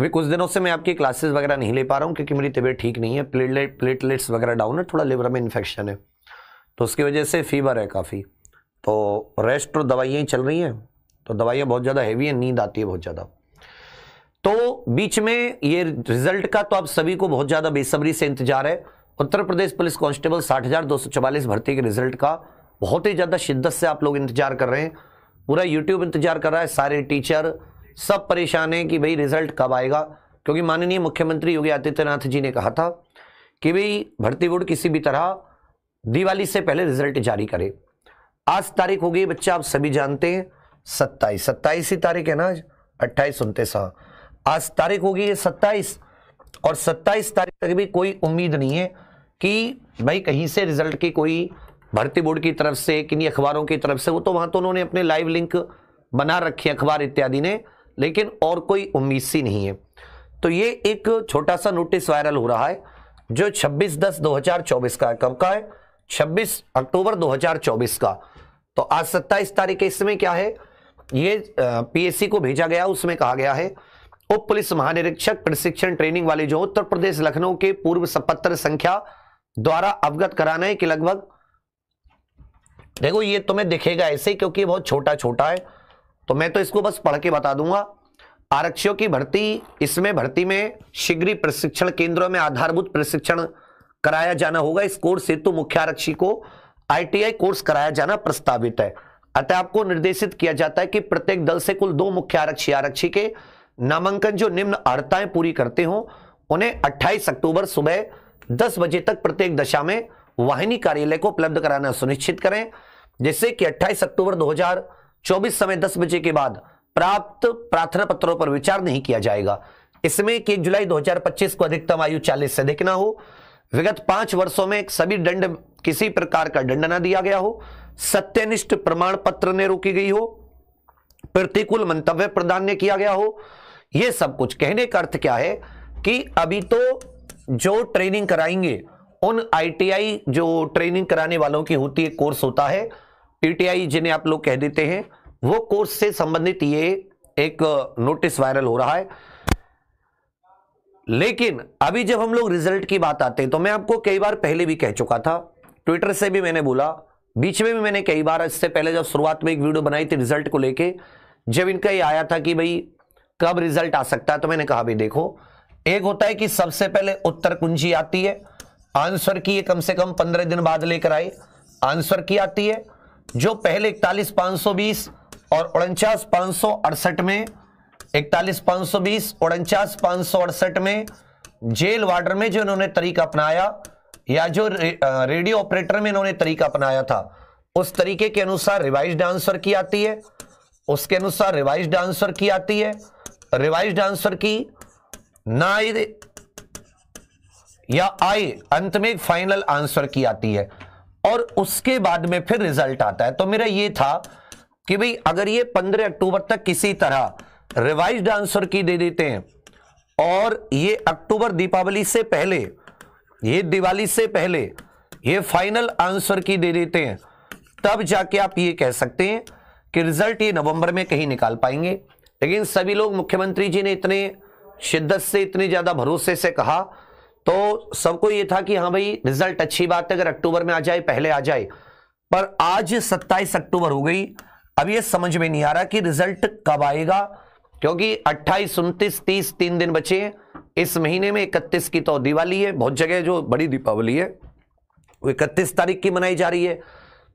अभी कुछ दिनों से मैं आपकी क्लासेस वगैरह नहीं ले पा रहा हूँ क्योंकि मेरी तबीयत ठीक नहीं है प्लेटलेट प्लेटलेट्स वगैरह डाउन है थोड़ा लिवर में इन्फेक्शन है तो उसकी वजह से फीवर है काफ़ी तो रेस्ट और दवाइयाँ चल रही हैं तो दवाइयाँ बहुत ज़्यादा हैवी हैं नींद आती है बहुत ज़्यादा तो बीच में ये रिजल्ट का तो आप सभी को बहुत ज़्यादा बेसब्री से इंतजार है उत्तर प्रदेश पुलिस कांस्टेबल साठ हज़ार दो सौ चवालीस भर्ती के रिजल्ट का बहुत ही ज़्यादा शिद्दत से आप लोग इंतजार कर रहे हैं पूरा यूट्यूब इंतजार कर रहा है सारे टीचर सब परेशान हैं कि भाई रिजल्ट कब आएगा क्योंकि माननीय मुख्यमंत्री योगी आदित्यनाथ जी ने कहा था कि भाई भर्ती बोर्ड किसी भी तरह दिवाली से पहले रिजल्ट जारी करे आज तारीख हो गई बच्चा आप सभी जानते हैं सत्ताईस सत्ताईस ही तारीख है ना आज अट्ठाईस उनतीस हाँ आज तारीख होगी ये सत्ताईस और सत्ताईस तारीख तक भी कोई उम्मीद नहीं है कि भाई कहीं से रिजल्ट की कोई भर्ती बोर्ड की तरफ से किन्हीं अखबारों की तरफ से वो तो वहाँ तो उन्होंने अपने लाइव लिंक बना रखे अखबार इत्यादि ने लेकिन और कोई उम्मीद सी नहीं है तो ये एक छोटा सा नोटिस वायरल हो रहा है जो 26 दस 2024 का है कब का है 26 अक्टूबर 2024 का तो आज 27 तारीख इसमें क्या है ये पीएससी को भेजा गया उसमें कहा गया है उप पुलिस महानिरीक्षक प्रशिक्षण ट्रेनिंग वाले जो उत्तर प्रदेश लखनऊ के पूर्व सपत्र संख्या द्वारा अवगत कराना है कि लगभग देखो ये तुम्हें दिखेगा ऐसे क्योंकि बहुत छोटा छोटा है तो मैं तो इसको बस पढ़ के बता दूंगा आरक्षियों की भर्ती इसमें भर्ती में शीघ्र प्रशिक्षण केंद्रों में आधारभूत प्रशिक्षण कराया जाना होगा इस कोर्स हेतु मुख्य आरक्षी को आईटीआई कोर्स कराया जाना प्रस्तावित है अतः आपको निर्देशित किया जाता है कि प्रत्येक दल से कुल दो मुख्य आरक्षी आरक्षी के नामांकन जो निम्न अर्ताएं पूरी करते हो उन्हें अट्ठाईस अक्टूबर सुबह दस बजे तक प्रत्येक दशा में वाहिनी कार्यालय को उपलब्ध कराना सुनिश्चित करें जिससे कि अट्ठाईस अक्टूबर दो 24 समय 10 बजे के बाद प्राप्त प्रार्थना पत्रों पर विचार नहीं किया जाएगा इसमें कि जुलाई 2025 को अधिकतम आयु 40 से अधिक ना हो विगत पांच वर्षों में सभी दंड किसी प्रकार का दंड ना दिया गया हो सत्यनिष्ठ प्रमाण पत्र ने रोकी गई हो प्रतिकूल मंतव्य प्रदान ने किया गया हो यह सब कुछ कहने का अर्थ क्या है कि अभी तो जो ट्रेनिंग कराएंगे उन आईटीआई जो ट्रेनिंग कराने वालों की होती है कोर्स होता है पीटीआई जिन्हें आप लोग कह देते हैं वो कोर्स से संबंधित ये एक नोटिस वायरल हो रहा है लेकिन अभी जब हम लोग रिजल्ट की बात आते हैं तो मैं आपको कई बार पहले भी कह चुका था ट्विटर से भी मैंने बोला बीच में भी मैंने कई बार इससे पहले जब शुरुआत में एक वीडियो बनाई थी रिजल्ट को लेके जब इनका ये आया था कि भाई कब रिजल्ट आ सकता है तो मैंने कहा भाई देखो एक होता है कि सबसे पहले उत्तर कुंजी आती है आंसर की कम से कम पंद्रह दिन बाद लेकर आए आंसर की आती है जो पहले इकतालीस पांच सौ बीस और उनचास पांच सौ अड़सठ में इकतालीस पांच सौ बीस उनचास पांच सौ अड़सठ में जेल वार्डर में जो इन्होंने तरीका अपनाया या जो रे, रेडियो ऑपरेटर में इन्होंने तरीका अपनाया था उस तरीके के अनुसार रिवाइज आंसर की आती है उसके अनुसार रिवाइज आंसर की आती है रिवाइज आंसर की ना या आई अंत में फाइनल आंसर की आती है और उसके बाद में फिर रिजल्ट आता है तो मेरा ये था कि भाई अगर ये 15 अक्टूबर तक किसी तरह रिवाइज आंसर की दे देते हैं और ये अक्टूबर दीपावली से पहले ये दिवाली से पहले ये फाइनल आंसर की दे देते हैं तब जाके आप ये कह सकते हैं कि रिजल्ट ये नवंबर में कहीं निकाल पाएंगे लेकिन सभी लोग मुख्यमंत्री जी ने इतने शिद्दत से इतने ज़्यादा भरोसे से कहा तो सबको ये था कि हाँ भाई रिजल्ट अच्छी बात है अगर अक्टूबर में आ जाए पहले आ जाए पर आज 27 अक्टूबर हो गई अब ये समझ में नहीं आ रहा कि रिजल्ट कब आएगा क्योंकि 28, 29, 30 तीन दिन बचे हैं इस महीने में 31 की तो दिवाली है बहुत जगह जो बड़ी दीपावली है वो इकतीस तारीख की मनाई जा रही है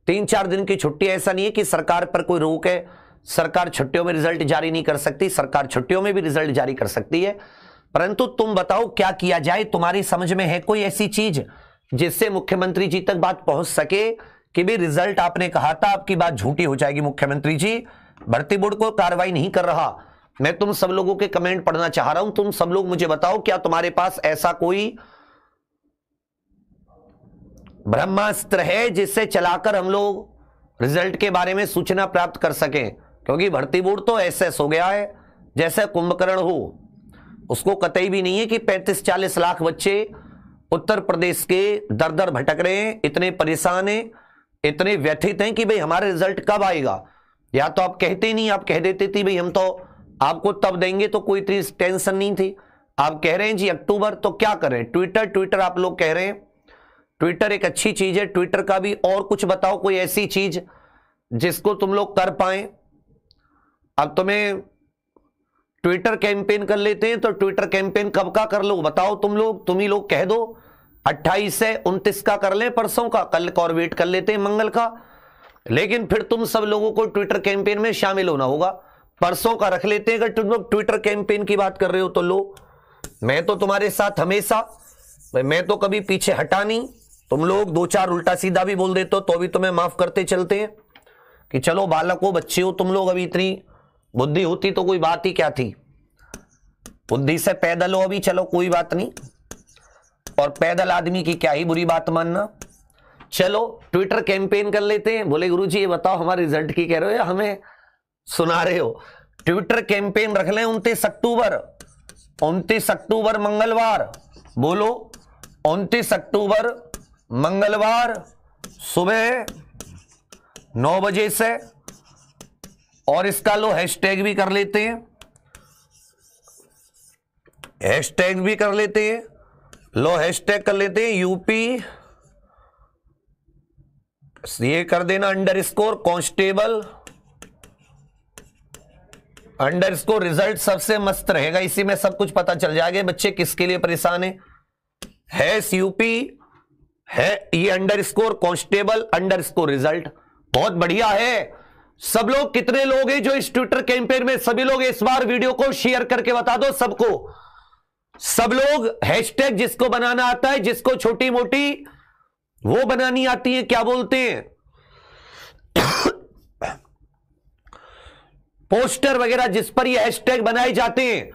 तीन चार दिन की छुट्टी ऐसा नहीं है कि सरकार पर कोई रोक है सरकार छुट्टियों में रिजल्ट जारी नहीं कर सकती सरकार छुट्टियों में भी रिजल्ट जारी कर सकती है परंतु तुम बताओ क्या किया जाए तुम्हारी समझ में है कोई ऐसी चीज जिससे मुख्यमंत्री जी तक बात पहुंच सके कि भी रिजल्ट आपने कहा था आपकी बात झूठी हो जाएगी मुख्यमंत्री जी भर्ती बोर्ड को कार्रवाई नहीं कर रहा मैं तुम सब लोगों के कमेंट पढ़ना चाह रहा हूं तुम सब लोग मुझे बताओ क्या तुम्हारे पास ऐसा कोई ब्रह्मास्त्र है जिससे चलाकर हम लोग रिजल्ट के बारे में सूचना प्राप्त कर सकें क्योंकि भर्ती बोर्ड तो ऐसे हो गया है जैसे कुंभकर्ण हो उसको कतई भी नहीं है कि पैंतीस चालीस लाख बच्चे उत्तर प्रदेश के दर दर भटक रहे हैं इतने परेशान हैं इतने व्यथित हैं कि भाई हमारा रिजल्ट कब आएगा या तो आप कहते नहीं आप कह देते थे भाई हम तो आपको तब देंगे तो कोई इतनी टेंशन नहीं थी आप कह रहे हैं जी अक्टूबर तो क्या करें ट्विटर ट्विटर आप लोग कह रहे हैं ट्विटर एक अच्छी चीज है ट्विटर का भी और कुछ बताओ कोई ऐसी चीज जिसको तुम लोग कर पाए अब तुम्हें ट्विटर कैंपेन कर लेते हैं तो ट्विटर कैंपेन कब का कर लो बताओ तुम लोग तुम ही लोग कह दो 28 से 29 का कर लें परसों का कल कॉर्बेट कर लेते हैं मंगल का लेकिन फिर तुम सब लोगों को ट्विटर कैंपेन में शामिल होना होगा परसों का रख लेते हैं अगर तुम लोग ट्विटर कैंपेन की बात कर रहे हो तो लो मैं तो तुम्हारे साथ हमेशा मैं तो कभी पीछे हटा नहीं तुम लोग दो चार उल्टा सीधा भी बोल देते हो तो भी तुम्हें माफ करते चलते हैं कि चलो बालक हो बच्चे हो तुम लोग अभी इतनी बुद्धि होती तो कोई बात ही क्या थी बुद्धि से पैदल हो अभी चलो कोई बात नहीं और पैदल आदमी की क्या ही बुरी बात मानना चलो ट्विटर कैंपेन कर लेते हैं बोले गुरु जी ये बताओ हमारे रिजल्ट की कह रहे हो या हमें सुना रहे हो ट्विटर कैंपेन रख लें उनतीस अक्टूबर उनतीस अक्टूबर मंगलवार बोलो उनतीस अक्टूबर मंगलवार सुबह नौ बजे से और इसका लो हैशटैग भी कर लेते हैं हैशटैग भी कर लेते हैं लो हैशटैग कर लेते हैं यूपी ये कर देना underscore constable underscore result सबसे मस्त रहेगा इसी में सब कुछ पता चल जाएगा बच्चे किसके लिए परेशान है हैस यूपी है ये underscore constable underscore result बहुत बढ़िया है सब लोग कितने लोग हैं जो इस ट्विटर कैंपेन में सभी लोग इस बार वीडियो को शेयर करके बता दो सबको सब लोग हैशटैग जिसको बनाना आता है जिसको छोटी मोटी वो बनानी आती है क्या बोलते हैं पोस्टर वगैरह जिस पर ये हैशटैग बनाए जाते हैं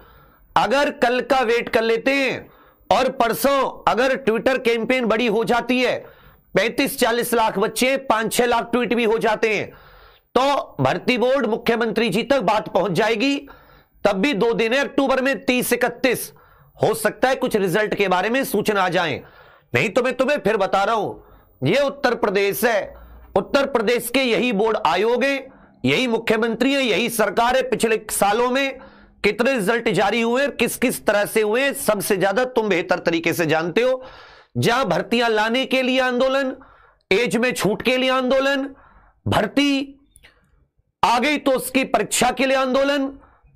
अगर कल का वेट कर लेते हैं और परसों अगर ट्विटर कैंपेन बड़ी हो जाती है पैंतीस चालीस लाख बच्चे पांच छह लाख ट्वीट भी हो जाते हैं तो भर्ती बोर्ड मुख्यमंत्री जी तक बात पहुंच जाएगी तब भी दो दिन है अक्टूबर में तीस इकतीस हो सकता है कुछ रिजल्ट के बारे में सूचना आ जाए नहीं तो मैं तुम्हें फिर बता रहा हूं ये उत्तर प्रदेश है उत्तर प्रदेश के यही बोर्ड आयोग है यही मुख्यमंत्री है यही सरकार है पिछले सालों में कितने रिजल्ट जारी हुए किस किस तरह से हुए सबसे ज्यादा तुम बेहतर तरीके से जानते हो जहां भर्तियां लाने के लिए आंदोलन एज में छूट के लिए आंदोलन भर्ती आ गई तो उसकी परीक्षा के लिए आंदोलन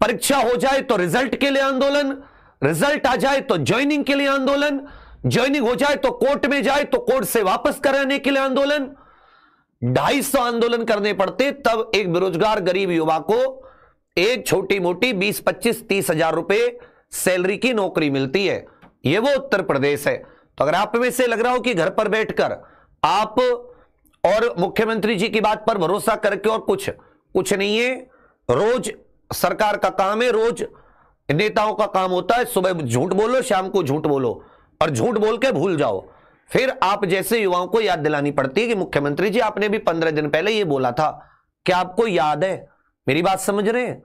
परीक्षा हो जाए तो रिजल्ट के लिए आंदोलन रिजल्ट आ जाए तो ज्वाइनिंग के लिए आंदोलन ज्वाइनिंग हो जाए तो कोर्ट में जाए तो कोर्ट से वापस कराने के लिए आंदोलन ढाई सौ आंदोलन करने पड़ते तब एक बेरोजगार गरीब युवा को एक छोटी मोटी बीस पच्चीस तीस हजार रुपए सैलरी की नौकरी मिलती है यह वो उत्तर प्रदेश है तो अगर आप में से लग रहा हो कि घर पर बैठकर आप और मुख्यमंत्री जी की बात पर भरोसा करके और कुछ कुछ नहीं है रोज सरकार का काम है रोज नेताओं का काम होता है सुबह झूठ बोलो शाम को झूठ बोलो और झूठ बोल के भूल जाओ फिर आप जैसे युवाओं को याद दिलानी पड़ती है कि मुख्यमंत्री जी आपने भी पंद्रह दिन पहले यह बोला था क्या आपको याद है मेरी बात समझ रहे हैं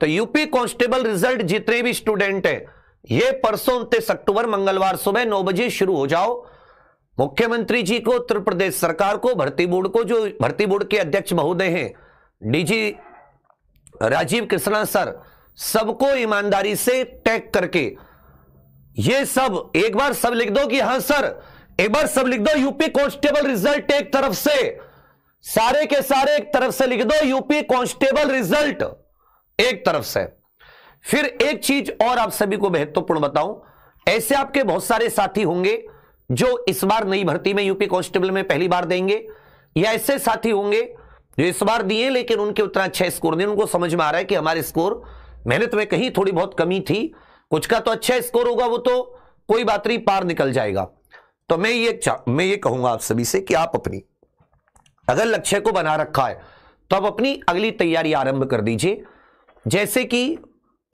तो यूपी कांस्टेबल रिजल्ट जितने भी स्टूडेंट हैं ये परसों उनतीस अक्टूबर मंगलवार सुबह नौ बजे शुरू हो जाओ मुख्यमंत्री जी को उत्तर प्रदेश सरकार को भर्ती बोर्ड को जो भर्ती बोर्ड के अध्यक्ष महोदय हैं डीजी राजीव कृष्णा सर सबको ईमानदारी से टैग करके ये सब एक बार सब लिख दो कि हां सर एक बार सब लिख दो यूपी कांस्टेबल रिजल्ट एक तरफ से सारे के सारे एक तरफ से लिख दो यूपी कांस्टेबल रिजल्ट एक तरफ से फिर एक चीज और आप सभी को महत्वपूर्ण बताऊं ऐसे आपके बहुत सारे साथी होंगे जो इस बार नई भर्ती में यूपी कांस्टेबल में पहली बार देंगे या ऐसे साथी होंगे जो इस बार दिए लेकिन उनके उतना अच्छा स्कोर नहीं उनको समझ में आ रहा है कि हमारे स्कोर मेहनत में कहीं थोड़ी बहुत कमी थी कुछ का तो अच्छा स्कोर होगा वो तो कोई बात नहीं पार निकल जाएगा तो मैं ये मैं ये कहूंगा आप सभी से कि आप अपनी अगर लक्ष्य को बना रखा है तो आप अपनी अगली तैयारी आरंभ कर दीजिए जैसे कि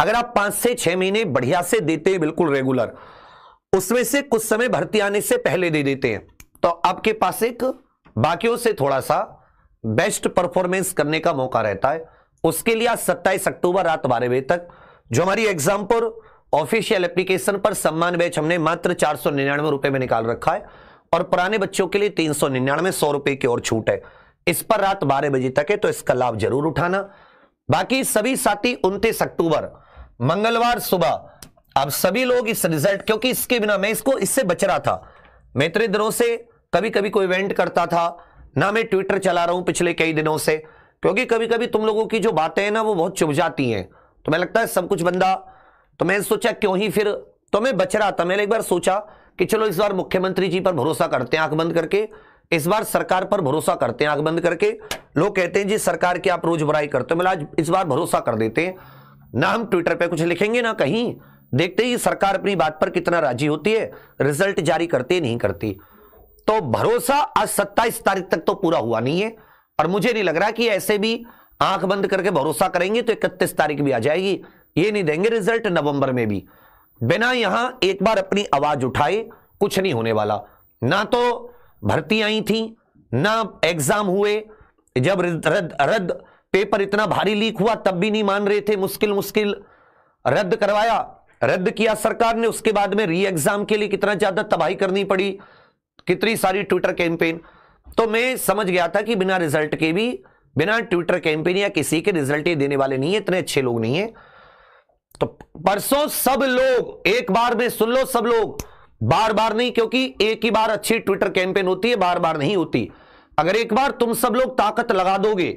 अगर आप पांच से छह महीने बढ़िया से देते हैं बिल्कुल रेगुलर उसमें से कुछ समय भर्ती आने से पहले दे देते हैं तो आपके पास एक बाकियों से थोड़ा सा बेस्ट परफॉर्मेंस करने का मौका रहता है उसके लिए आज सत्ताईस अक्टूबर रात बारह बजे तक जो हमारी एग्जाम्पल ऑफिशियल एप्लीकेशन पर सम्मान बैच हमने मात्र चार सौ निन्यानवे रुपए में निकाल रखा है और पुराने बच्चों के लिए तीन सौ निन्यानवे सौ रुपए की और छूट है इस पर रात बारह बजे तक है तो इसका लाभ जरूर उठाना बाकी सभी साथी उन्तीस अक्टूबर मंगलवार सुबह अब सभी लोग इस रिजल्ट क्योंकि इसके बिना मैं इसको इससे बच रहा था मैं इतने दिनों से कभी कभी कोई इवेंट करता था ना मैं ट्विटर चला रहा हूं पिछले कई दिनों से क्योंकि कभी कभी तुम लोगों की जो बातें हैं ना वो बहुत चुभ जाती हैं तो मैं लगता है सब कुछ बंदा तो मैंने सोचा क्यों ही फिर तो मैं बच रहा था मैंने एक बार सोचा कि चलो इस बार मुख्यमंत्री जी पर भरोसा करते हैं आंख बंद करके इस बार सरकार पर भरोसा करते हैं आंख बंद करके लोग कहते हैं जी सरकार की आप रोज बुराई करते हो मैं आज इस बार भरोसा कर देते हैं ना हम ट्विटर पर कुछ लिखेंगे ना कहीं देखते ही सरकार अपनी बात पर कितना राजी होती है रिजल्ट जारी करती नहीं करती तो भरोसा आज सत्ताईस तारीख तक तो पूरा हुआ नहीं है और मुझे नहीं लग रहा कि ऐसे भी आंख बंद करके भरोसा करेंगे तो इकतीस तारीख भी आ जाएगी ये नहीं देंगे रिजल्ट नवंबर में भी बिना यहां एक बार अपनी आवाज उठाए कुछ नहीं होने वाला ना तो भर्ती आई थी ना एग्जाम हुए जब रद्द रद्द पेपर इतना भारी लीक हुआ तब भी नहीं मान रहे थे मुश्किल मुश्किल रद्द करवाया रद्द किया सरकार ने उसके बाद में री एग्जाम के लिए कितना ज्यादा तबाही करनी पड़ी कितनी सारी ट्विटर कैंपेन तो मैं समझ गया था कि बिना रिजल्ट के भी बिना ट्विटर कैंपेन या किसी के रिजल्ट देने वाले नहीं है इतने अच्छे लोग नहीं है तो परसों सब लोग एक बार में सुन लो सब लोग बार बार नहीं क्योंकि एक ही बार अच्छी ट्विटर कैंपेन होती है बार बार नहीं होती अगर एक बार तुम सब लोग ताकत लगा दोगे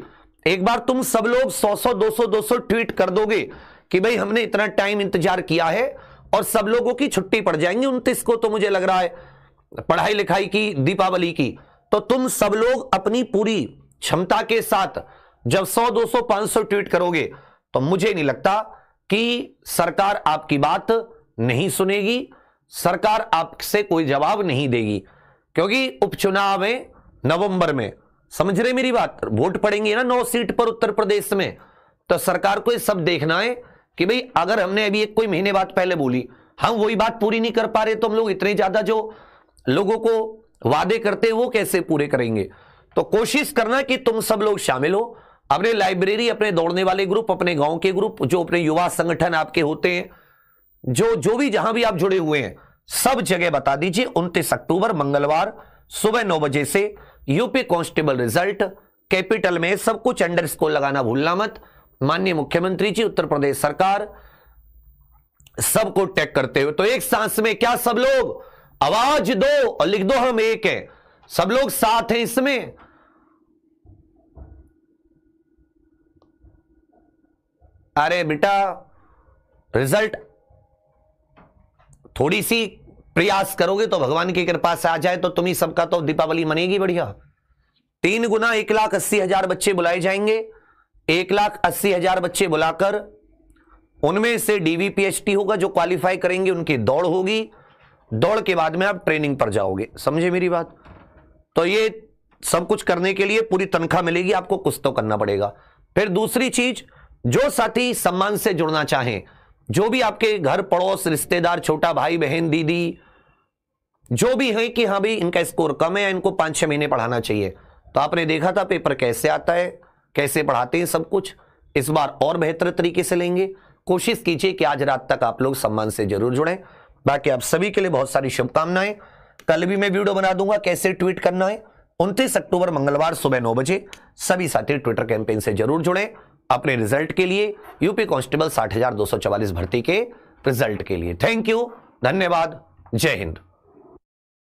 एक बार तुम सब लोग 100 100 200 200 ट्वीट कर दोगे कि भाई हमने इतना टाइम इंतजार किया है और सब लोगों की छुट्टी पड़ जाएंगी उनतीस को तो मुझे लग रहा है पढ़ाई लिखाई की दीपावली की तो तुम सब लोग अपनी पूरी क्षमता के साथ जब 100 200 500 ट्वीट करोगे तो मुझे नहीं लगता कि सरकार आपकी बात नहीं सुनेगी सरकार आपसे कोई जवाब नहीं देगी क्योंकि उपचुनाव है नवंबर में समझ रहे मेरी बात वोट पड़ेंगे ना नौ सीट पर उत्तर प्रदेश में तो सरकार को ये सब देखना है कि भाई अगर हमने अभी एक कोई महीने बाद पहले बोली हम हाँ, वही बात पूरी नहीं कर पा रहे तो हम लोग इतने ज्यादा जो लोगों को वादे करते हैं वो कैसे पूरे करेंगे तो कोशिश करना कि तुम सब लोग शामिल हो अपने लाइब्रेरी अपने दौड़ने वाले ग्रुप अपने गांव के ग्रुप जो अपने युवा संगठन आपके होते हैं जो जो भी जहां भी आप जुड़े हुए हैं सब जगह बता दीजिए उनतीस अक्टूबर मंगलवार सुबह नौ बजे से यूपी कांस्टेबल रिजल्ट कैपिटल में सब कुछ अंडर स्कोर लगाना भूलना मत माननीय मुख्यमंत्री जी उत्तर प्रदेश सरकार सबको टैग करते हुए तो एक सांस में क्या सब लोग आवाज दो और लिख दो हम एक है सब लोग साथ हैं इसमें अरे बेटा रिजल्ट थोड़ी सी प्रयास करोगे तो भगवान की कृपा से आ जाए तो तुम्ही सबका तो दीपावली मनेगी बढ़िया तीन गुना एक लाख अस्सी हजार बच्चे बुलाए जाएंगे एक लाख अस्सी हजार बच्चे बुलाकर उनमें से डीवीपीएचटी होगा जो क्वालिफाई करेंगे उनकी दौड़ होगी दौड़ के बाद में आप ट्रेनिंग पर जाओगे समझे मेरी बात तो ये सब कुछ करने के लिए पूरी तनख्वाह मिलेगी आपको कुछ तो करना पड़ेगा फिर दूसरी चीज जो साथी सम्मान से जुड़ना चाहें जो भी आपके घर पड़ोस रिश्तेदार छोटा भाई बहन दीदी जो भी है कि हाँ भाई इनका स्कोर कम है इनको पांच छह महीने पढ़ाना चाहिए तो आपने देखा था पेपर कैसे आता है कैसे पढ़ाते हैं सब कुछ इस बार और बेहतर तरीके से लेंगे कोशिश कीजिए कि आज रात तक आप लोग सम्मान से जरूर जुड़ें बाकी आप सभी के लिए बहुत सारी शुभकामनाएं कल भी मैं वीडियो बना दूंगा कैसे ट्वीट करना है उनतीस अक्टूबर मंगलवार सुबह नौ बजे सभी साथी ट्विटर कैंपेन से जरूर जुड़े अपने रिजल्ट के लिए यूपी कांस्टेबल साठ भर्ती के रिजल्ट के लिए थैंक यू धन्यवाद जय हिंद